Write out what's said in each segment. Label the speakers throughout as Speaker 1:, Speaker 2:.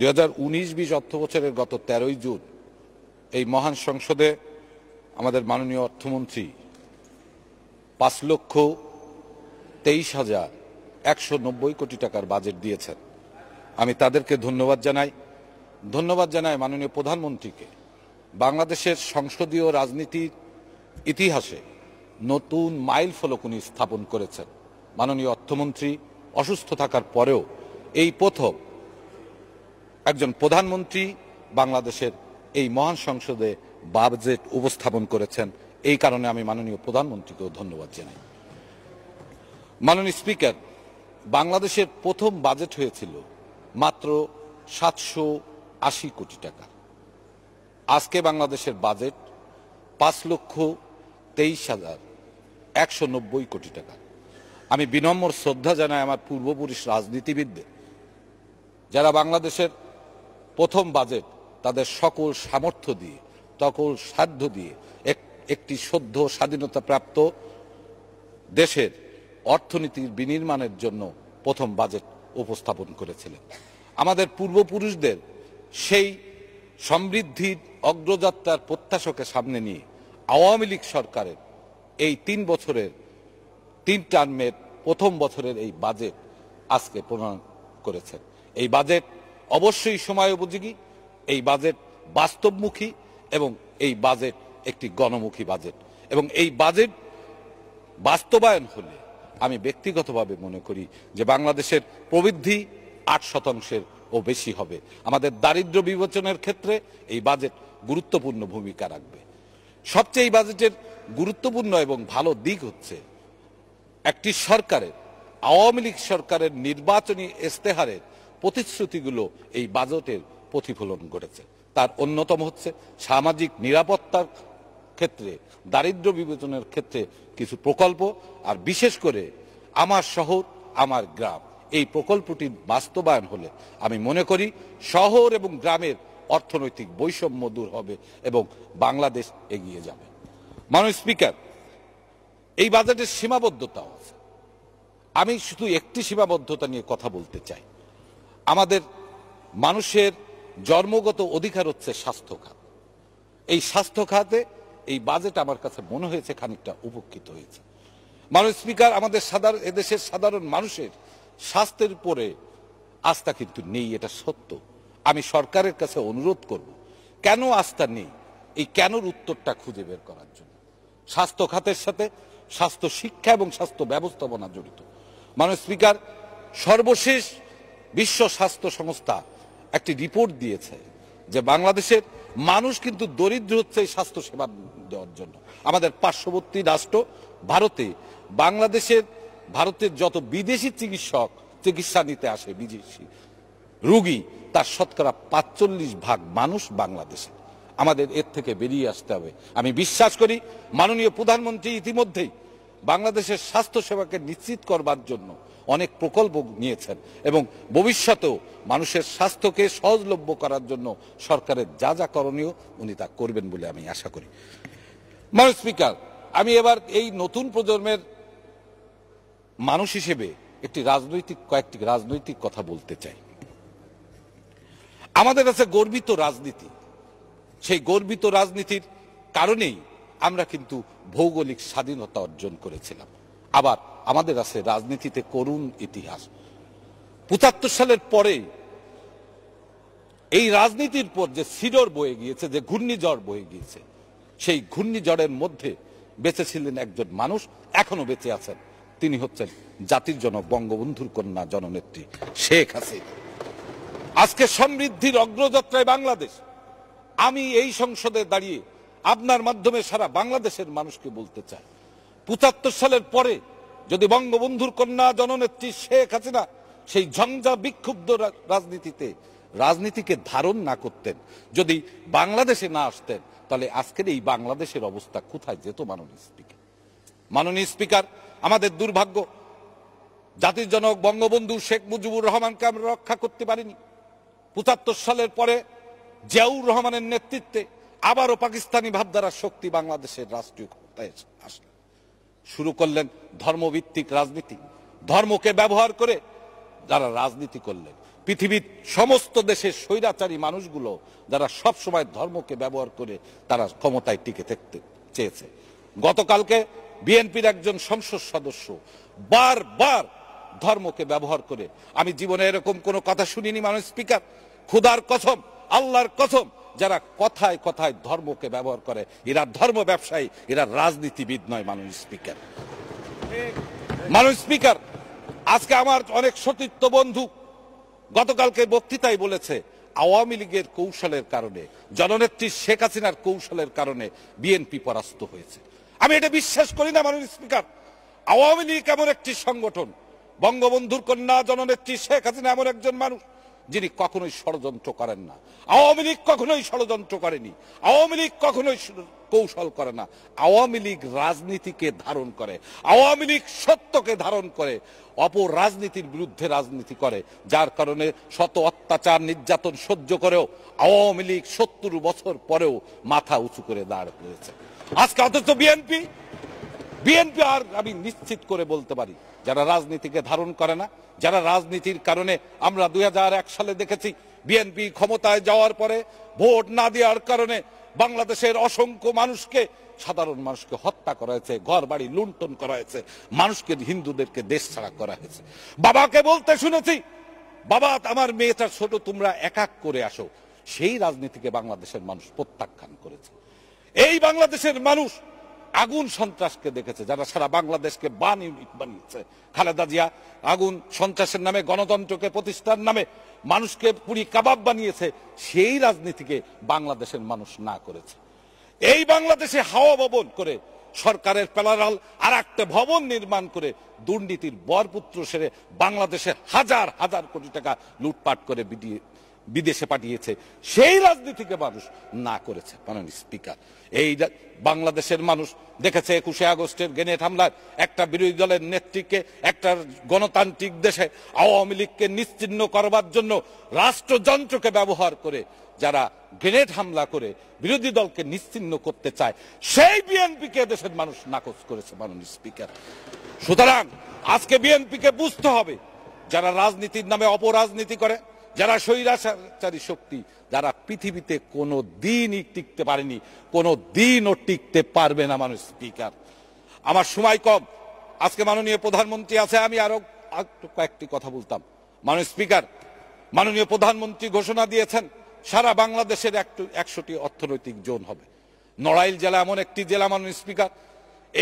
Speaker 1: দুই হাজার উনিশ বিশ অর্থ বছরের গত তেরোই জুন এই মহান সংসদে আমাদের মাননীয় অর্থমন্ত্রী পাঁচ লক্ষ তেইশ হাজার একশো নব্বই কোটি টাকার বাজেট দিয়েছেন আমি তাদেরকে ধন্যবাদ জানাই ধন্যবাদ জানাই মাননীয় প্রধানমন্ত্রীকে বাংলাদেশের সংসদীয় রাজনীতির ইতিহাসে নতুন মাইল ফলক উনি স্থাপন করেছেন মাননীয় অর্থমন্ত্রী অসুস্থ থাকার পরেও এই প্রথম একজন প্রধানমন্ত্রী বাংলাদেশের এই মহান সংসদে বাজেট উপস্থাপন করেছেন এই কারণে আমি মাননীয় প্রধানমন্ত্রীকেও ধন্যবাদ জানাই মাননীয় স্পিকার বাংলাদেশের প্রথম বাজেট হয়েছিল মাত্র সাতশো আশি কোটি টাকা আজকে বাংলাদেশের বাজেট পাঁচ লক্ষ তেইশ হাজার একশো নব্বই কোটি টাকা আমি বিনম্র শ্রদ্ধা জানাই আমার পূর্বপুরুষ রাজনীতিবিদদের যারা বাংলাদেশের প্রথম বাজেট তাদের সকল সামর্থ্য দিয়ে সকল সাধ্য দিয়ে একটি সদ্য স্বাধীনতাপ্রাপ্ত দেশের অর্থনীতির বিনির্মাণের জন্য প্রথম বাজেট উপস্থাপন করেছিলেন আমাদের পূর্বপুরুষদের সেই সমৃদ্ধির অগ্রযাত্রার প্রত্যাশকে সামনে নিয়ে আওয়ামী লীগ সরকারের এই তিন বছরের তিন টার্মের প্রথম বছরের এই বাজেট আজকে প্রণয়ন করেছেন এই বাজেট অবশ্যই সময় উপযোগী এই বাজেট বাস্তবমুখী এবং এই বাজেট একটি গণমুখী বাজেট এবং এই বাজেট বাস্তবায়ন হলে আমি ব্যক্তিগতভাবে মনে করি যে বাংলাদেশের প্রবৃদ্ধি আট শতাংশের ও বেশি হবে আমাদের দারিদ্র বিবেচনের ক্ষেত্রে এই বাজেট গুরুত্বপূর্ণ ভূমিকা রাখবে সবচেয়ে এই বাজেটের গুরুত্বপূর্ণ এবং ভালো দিক হচ্ছে একটি সরকারের আওয়ামী লীগ সরকারের নির্বাচনী ইস্তেহারের প্রতিশ্রুতিগুলো এই বাজেটের প্রতিফলন ঘটেছে তার অন্যতম হচ্ছে সামাজিক নিরাপত্তার ক্ষেত্রে দারিদ্র বিবেচনের ক্ষেত্রে কিছু প্রকল্প আর বিশেষ করে আমার শহর আমার গ্রাম এই প্রকল্পটি বাস্তবায়ন হলে আমি মনে করি শহর এবং গ্রামের অর্থনৈতিক বৈষম্য দূর হবে এবং বাংলাদেশ এগিয়ে যাবে মানুষ স্পিকার এই বাজেটের সীমাবদ্ধতাও আছে আমি শুধু একটি সীমাবদ্ধতা নিয়ে কথা বলতে চাই আমাদের মানুষের জন্মগত অধিকার হচ্ছে স্বাস্থ্য খাত এই স্বাস্থ্য খাতে এই বাজেট আমার কাছে মনে হয়েছে খানিকটা উপকৃত হয়েছে মানুষ স্পিকার আমাদের সাধারণ এদেশের সাধারণ মানুষের স্বাস্থ্যের উপরে আস্থা কিন্তু নেই এটা সত্য আমি সরকারের কাছে অনুরোধ করব কেন আস্থা নেই এই কেনর উত্তরটা খুঁজে বের করার জন্য স্বাস্থ্য খাতের সাথে স্বাস্থ্য শিক্ষা এবং স্বাস্থ্য ব্যবস্থাপনা জড়িত মানুষ স্পিকার সর্বশেষ বিশ্ব স্বাস্থ্য সংস্থা একটি রিপোর্ট দিয়েছে যে বাংলাদেশের মানুষ কিন্তু দরিদ্র হচ্ছে এই স্বাস্থ্য সেবা দেওয়ার জন্য আমাদের পার্শ্ববর্তী রাষ্ট্র ভারতে বাংলাদেশের ভারতের যত বিদেশি চিকিৎসক চিকিৎসা নিতে আসে বিদেশি রুগী তার শতকরা পাঁচচল্লিশ ভাগ মানুষ বাংলাদেশে আমাদের এর থেকে বেরিয়ে আসতে হবে আমি বিশ্বাস করি মাননীয় প্রধানমন্ত্রী ইতিমধ্যেই বাংলাদেশের স্বাস্থ্যসেবাকে নিশ্চিত করবার জন্য অনেক প্রকল্প নিয়েছেন এবং ভবিষ্যতেও মানুষের স্বাস্থ্যকে সহজলভ্য করার জন্য সরকারের যা যা করণীয় উনি তা করবেন বলে আমি আশা করি মানুষ স্পিকার আমি এবার এই নতুন প্রজন্মের মানুষ হিসেবে একটি রাজনৈতিক কয়েকটি রাজনৈতিক কথা বলতে চাই আমাদের কাছে গর্বিত রাজনীতি সেই গর্বিত রাজনীতির কারণেই আমরা কিন্তু ভৌগোলিক স্বাধীনতা অর্জন করেছিলাম আবার আমাদের আছে রাজনীতিতে করুণ ইতিহাস পঁচাত্তর সালের পরে এই রাজনীতির পর যে সিডর বয়ে গিয়েছে যে ঘূর্ণিঝড় বয়ে গিয়েছে সেই ঘূর্ণিঝড়ের মধ্যে বেঁচে ছিলেন একজন মানুষ এখনো বেঁচে আছেন তিনি হচ্ছেন জাতির জনক বঙ্গবন্ধুর কন্যা জননেত্রী শেখ হাসিনা আজকে সমৃদ্ধির অগ্রযাত্রায় বাংলাদেশ আমি এই সংসদে দাঁড়িয়ে আপনার মাধ্যমে সারা বাংলাদেশের মানুষকে বলতে চায় পঁচাত্তর সালের পরে যদি বঙ্গবন্ধুর কন্যা জননেত্রী শেখ হাসিনা সেই ঝঞ্ঝা বিক্ষুব্ধ রাজনীতিতে রাজনীতিকে ধারণ না করতেন যদি বাংলাদেশে না আসতেন তাহলে আজকের এই বাংলাদেশের অবস্থা কোথায় যেত মাননীয় স্পিকার মাননীয় স্পিকার আমাদের দুর্ভাগ্য জাতির জনক বঙ্গবন্ধু শেখ মুজিবুর রহমানকে আমরা রক্ষা করতে পারিনি পঁচাত্তর সালের পরে জিয়াউর রহমানের নেতৃত্বে আবারও পাকিস্তানি ভাবধারার শক্তি বাংলাদেশের রাষ্ট্রীয় ক্ষমতায় আসলে শুরু করলেন ধর্মভিত্তিক রাজনীতি ধর্মকে ব্যবহার করে যারা রাজনীতি করলেন পৃথিবীর সমস্ত দেশের স্বৈরাচারী মানুষগুলো যারা সব সময় ধর্মকে ব্যবহার করে তারা ক্ষমতায় টিকে থাকতে চেয়েছে গতকালকে বিএনপির একজন সংসদ সদস্য বারবার ধর্মকে ব্যবহার করে আমি জীবনে এরকম কোনো কথা শুনিনি মানুষ স্পিকার ক্ষুদার কথম আল্লাহর কথম যারা কথায় কথায় ধর্মকে ব্যবহার করে এরা ধর্ম ব্যবসায়ী এরা রাজনীতিবিদ নয় মাননীয় স্পিকার মাননীয় স্পিকার আজকে আমার অনেক সতীর্থ বন্ধু গতকালকে বক্তৃতায় বলেছে আওয়ামী লীগের কৌশলের কারণে জননেত্রী শেখ হাসিনার কৌশলের কারণে বিএনপি পরাস্ত হয়েছে আমি এটা বিশ্বাস করি না মাননীয় স্পিকার আওয়ামী লীগ এমন একটি সংগঠন বঙ্গবন্ধুর কন্যা জননেত্রী শেখ হাসিনা এমন একজন মানুষ যিনি কখনোই ষড়যন্ত্র করেন না আওয়ামী লীগ কখনোই ষড়যন্ত্র করেনি আওয়ামী লীগ কখনোই কৌশল করে না আওয়ামী লীগ রাজনীতিকে ধারণ করে আওয়ামী লীগ সত্যকে ধারণ করে অপর রাজনীতির বিরুদ্ধে রাজনীতি করে যার কারণে শত অত্যাচার নির্যাতন সহ্য করেও আওয়ামী লীগ সত্তর বছর পরেও মাথা উঁচু করে দাঁড় হয়েছে আজকে অথচ বিএনপি বিএনপি আর আমি নিশ্চিত করে বলতে পারি যারা রাজনীতিকে ধারণ করে না যারা রাজনীতির কারণে আমরা দুই সালে দেখেছি বিএনপি ক্ষমতায় যাওয়ার পরে ভোট না দেওয়ার কারণে বাংলাদেশের অসংখ্য মানুষকে সাধারণ মানুষকে হত্যা করা হয়েছে ঘর বাড়ি লুণ্ঠন করা হয়েছে মানুষকে হিন্দুদেরকে দেশ ছাড়া করা হয়েছে বাবাকে বলতে শুনেছি বাবা আমার মেয়েটা ছোট তোমরা এক এক করে আসো সেই রাজনীতিকে বাংলাদেশের মানুষ প্রত্যাখ্যান করেছে এই বাংলাদেশের মানুষ আগুন সন্ত্রাসকে দেখেছে যারা সারা বাংলাদেশকে বান ইউনিট বানিয়েছে খালেদা জিয়া আগুন সন্ত্রাসের নামে গণতন্ত্রকে প্রতিষ্ঠার নামে মানুষকে পুরি কাবাব বানিয়েছে সেই রাজনীতিকে বাংলাদেশের মানুষ না করেছে এই বাংলাদেশে হাওয়া ভবন করে সরকারের পেলারাল আর একটা ভবন নির্মাণ করে দুর্নীতির বরপুত্র সেরে বাংলাদেশে হাজার হাজার কোটি টাকা লুটপাট করে বিডিয়ে বিদেশে পাঠিয়েছে সেই রাজনীতিকে মানুষ না করেছে মাননীয় স্পিকার এই বাংলাদেশের মানুষ দেখেছে একুশে আগস্টের গ্রেনেড হামলায় একটা বিরোধী দলের নেত্রীকে একটা গণতান্ত্রিক দেশে আওয়ামী লীগকে নিশ্চিহ্ন করবার জন্য রাষ্ট্রযন্ত্রকে ব্যবহার করে যারা গ্রেনেড হামলা করে বিরোধী দলকে নিশ্চিহ্ন করতে চায় সেই বিএনপিকে দেশের মানুষ নাকচ করেছে মাননীয় স্পিকার সুতরাং আজকে বিএনপিকে বুঝতে হবে যারা রাজনীতির নামে অপরাজনীতি করে যারা স্বৈরাচারী শক্তি যারা পৃথিবীতে কোনো দিনই টিকতে পারেনি কোনো দিনও টিকতে পারবে না মানুষ স্পিকার আমার সময় কম আজকে মাননীয় প্রধানমন্ত্রী আছে আমি আরো কয়েকটি কথা বলতাম মানুষ স্পিকার মাননীয় প্রধানমন্ত্রী ঘোষণা দিয়েছেন সারা বাংলাদেশের একশোটি অর্থনৈতিক জোন হবে নড়াইল জেলা এমন একটি জেলা মাননীয় স্পিকার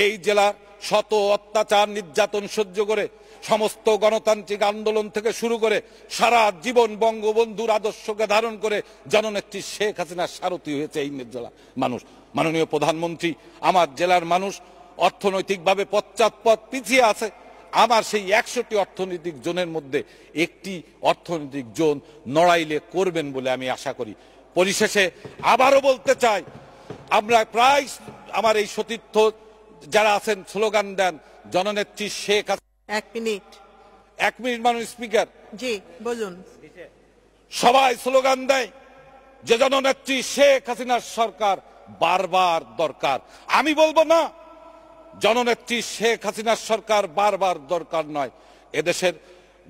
Speaker 1: এই জেলার শত অত্যাচার নির্যাতন সহ্য করে সমস্ত গণতান্ত্রিক আন্দোলন থেকে শুরু করে সারা জীবন বঙ্গবন্ধুর আদর্শকে ধারণ করে জননেত্রী শেখ হাসিনার সারথী হয়েছে এই জেলা মানুষ মাননীয় প্রধানমন্ত্রী আমার জেলার মানুষ অর্থনৈতিকভাবে পশ্চাৎপদ পিছিয়ে আছে আমার সেই একশোটি অর্থনৈতিক জোনের মধ্যে একটি অর্থনৈতিক জোন নড়াইলে করবেন বলে আমি আশা করি পরিশেষে আবারও বলতে চাই আমরা প্রায় আমার এই সতীর্থ যারা আছেন স্লোগান দেন জননেত্রী শেখ এক মিনিট এক মিনিট মানুষ স্পিকার জি বলুন সবাই স্লোগান দেয় যে জননেত্রী শেখ হাসিনার সরকার বারবার দরকার আমি বলবো না জননেত্রী শেখ হাসিনার সরকার বারবার দরকার নয় এদেশের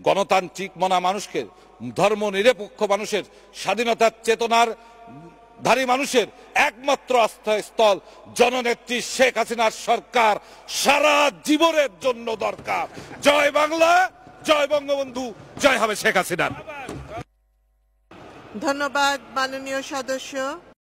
Speaker 1: গণতান্ত্রিক মনা মানুষকে ধর্ম নিরপেক্ষ মানুষের স্বাধীনতার চেতনার ধারী মানুষের একমাত্র স্থল জননেত্রী শেখ হাসিনার সরকার সারা জীবনের জন্য দরকার জয় বাংলা জয় বঙ্গবন্ধু জয় হবে শেখ হাসিনার ধন্যবাদ মাননীয় সদস্য